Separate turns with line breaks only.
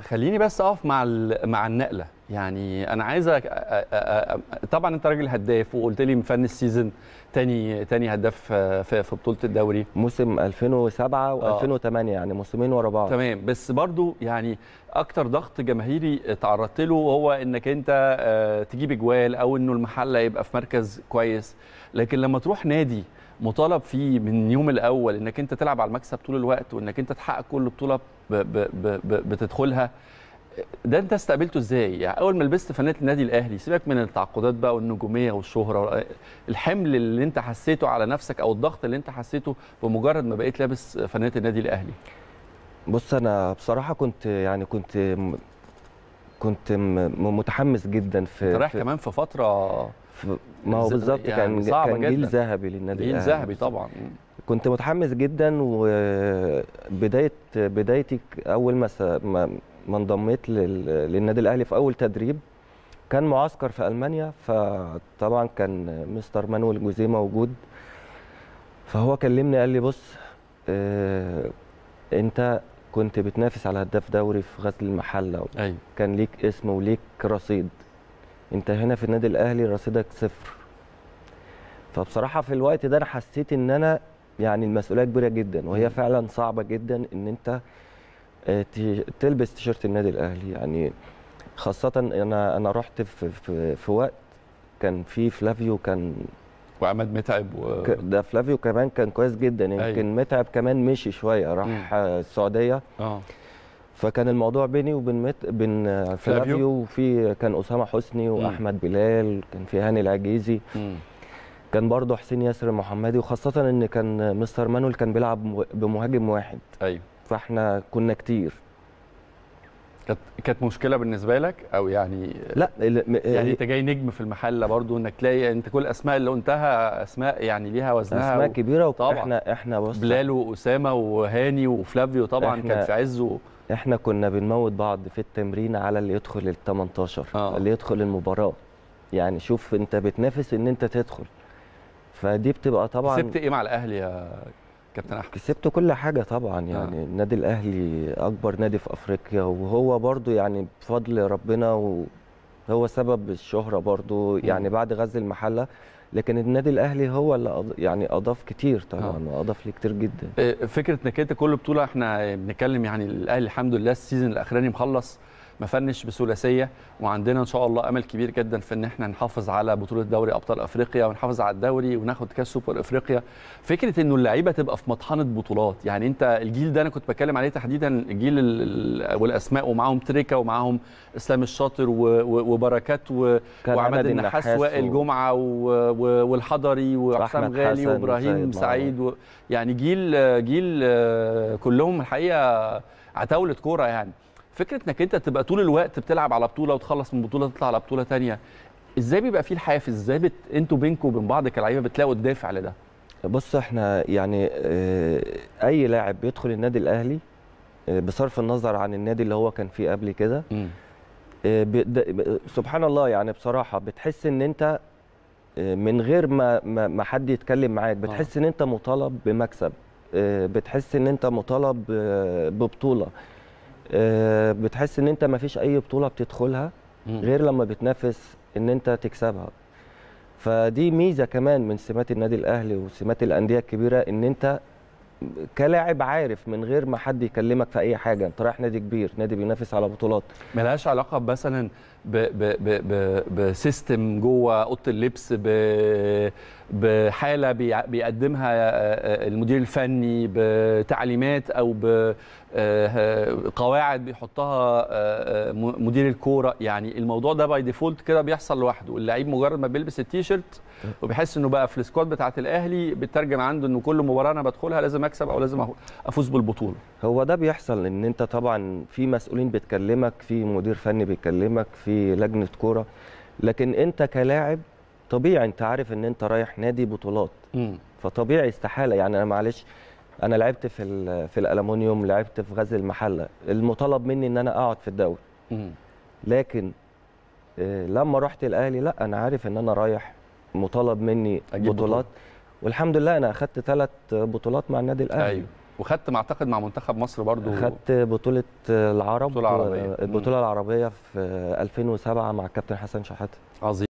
خليني بس اقف مع مع النقله يعني انا عايز طبعا انت راجل هداف وقلت لي فن السيزون تاني تاني هداف في, في بطوله الدوري موسم 2007 و2008 آه. يعني موسمين ورا بعض تمام بس برضو يعني اكتر ضغط جماهيري تعرضت له هو انك انت آه، تجيب اجوال او انه المحله يبقى في مركز كويس لكن لما تروح نادي مطالب فيه من يوم الاول انك انت تلعب على المكسب طول الوقت وانك انت تحقق كل بطوله بتدخلها ده انت استقبلته ازاي؟ يعني اول ما لبست فانله النادي الاهلي سيبك من التعاقدات بقى والنجوميه والشهره الحمل اللي انت حسيته على نفسك او الضغط اللي انت حسيته بمجرد ما بقيت لابس فانله النادي الاهلي.
بص انا بصراحه كنت يعني كنت كنت متحمس جدا في انت رايح كمان
في فتره
في ما هو بالظبط يعني كان صعب كان جيل ذهبي للنادي الاهلي جيل ذهبي طبعا كنت متحمس جدا و بدايه بدايتي اول ما ما انضميت للنادي الاهلي في اول تدريب كان معسكر في المانيا فطبعا كان مستر مانويل جوزيه موجود فهو كلمني قال لي بص آه انت كنت بتنافس على هداف دوري في غزل المحله أيوة. كان ليك اسم وليك رصيد انت هنا في النادي الاهلي رصيدك صفر فبصراحه في الوقت ده انا حسيت ان انا يعني المسؤوليه كبيره جدا وهي فعلا صعبه جدا ان انت آه، تلبس تيشيرت النادي الاهلي يعني خاصه انا انا رحت في, في, في وقت كان في فلافيو كان وعماد متعب و... ده فلافيو كمان كان كويس جدا أيوه. يمكن أيوة. متعب كمان مشي شويه راح مم. السعوديه اه فكان الموضوع بيني وبين مت... بين فلافيو, فلافيو وفي كان اسامه حسني واحمد بلال كان في هاني العجيزي مم. كان برضه حسين ياسر المحمدي وخاصه ان كان مستر مانويل كان بيلعب بمهاجم واحد ايوه فاحنا كنا كتير
كانت كانت مشكله بالنسبه لك او يعني لا يعني انت جاي نجم في المحله برضه انك تلاقي انت كل الاسماء اللي قلتها اسماء يعني ليها وزنها اسماء و... كبيره وطبعا احنا احنا بص بلال واسامه وهاني وفلافيو طبعا كان في عز و...
احنا كنا بنموت بعض في التمرين على اللي يدخل ال 18 آه. اللي يدخل المباراه يعني شوف انت بتنافس ان انت تدخل فدي بتبقى طبعا كسبت ايه مع
الاهلي يا كابتن احمد
كسبت كل حاجه طبعا يعني آه. النادي الاهلي اكبر نادي في افريقيا وهو برضو يعني بفضل ربنا وهو سبب الشهره برضو يعني بعد غزل المحله لكن النادي الاهلي هو اللي يعني اضاف كتير طبعا آه.
واضاف لي كتير جدا آه، فكره انك انت كل بطوله احنا بنتكلم يعني الاهلي الحمد لله السيزون الاخراني مخلص ما فنش بثلاثيه وعندنا ان شاء الله امل كبير جدا في ان احنا نحافظ على بطوله دوري ابطال افريقيا ونحافظ على الدوري وناخد كاس سوبر افريقيا فكره انه اللعيبه تبقى في مطحنه بطولات يعني انت الجيل ده انا كنت بتكلم عليه تحديدا الجيل والاسماء ومعاهم تريكا ومعاهم اسلام الشاطر وبركات وعماد النحاس وائل جمعه والحضري وحسام غالي وابراهيم سعيد و... يعني جيل جيل آه، كلهم الحقيقه عتاوله كوره يعني فكره انك انت تبقى طول الوقت بتلعب على بطوله وتخلص من بطوله تطلع على بطوله ثانيه ازاي بيبقى فيه الحافز ازاي بت... انتوا بينكم وبين بعض كلعيبه بتلاقوا الدافع لده
بص احنا يعني آه، اي لاعب بيدخل النادي الاهلي آه، بصرف النظر عن النادي اللي هو كان فيه قبل كده آه، سبحان الله يعني بصراحه بتحس ان انت من غير ما ما حد يتكلم معاك بتحس ان انت مطالب بمكسب بتحس ان انت مطالب ببطوله آه، بتحس ان انت ما فيش اي بطوله بتدخلها غير لما بتنافس ان انت تكسبها فدي ميزه كمان من سمات النادي الاهلي وسمات الانديه الكبيره ان انت كلاعب عارف من غير ما حد يكلمك في اي حاجه انت رايح نادي كبير نادي
بينافس على بطولات ملهاش علاقه مثلا بسيستم جوه اوضه اللبس ب بحاله بيقدمها آه، آه، المدير الفني بتعليمات او بقواعد آه، بيحطها مدير الكوره يعني الموضوع ده باي ديفولت كده بيحصل لوحده اللعيب مجرد ما بيلبس التيشيرت وبيحس انه بقى في السكواد بتاعه الاهلي بترجم عنده انه كل مباراه انا بدخلها لازم لازم اكسب او لازم افوز بالبطوله
هو ده بيحصل ان انت طبعا في مسؤولين بتكلمك في مدير فني بيكلمك في لجنه كوره لكن انت كلاعب طبيعي انت عارف ان انت رايح نادي بطولات م. فطبيعي استحاله يعني انا معلش انا لعبت في في الالومنيوم لعبت في غزل المحله المطالب مني ان انا اقعد في الدوري لكن آه، لما رحت الاهلي لا انا عارف ان انا رايح مطالب مني بطولات بطولة. والحمد لله انا اخدت ثلاث بطولات
مع النادي الاهلي ايوه وخدت معتقد مع منتخب مصر برضو خدت
بطوله العرب بطولة العربيه البطوله العربيه في 2007 مع الكابتن حسن شحاته عظيم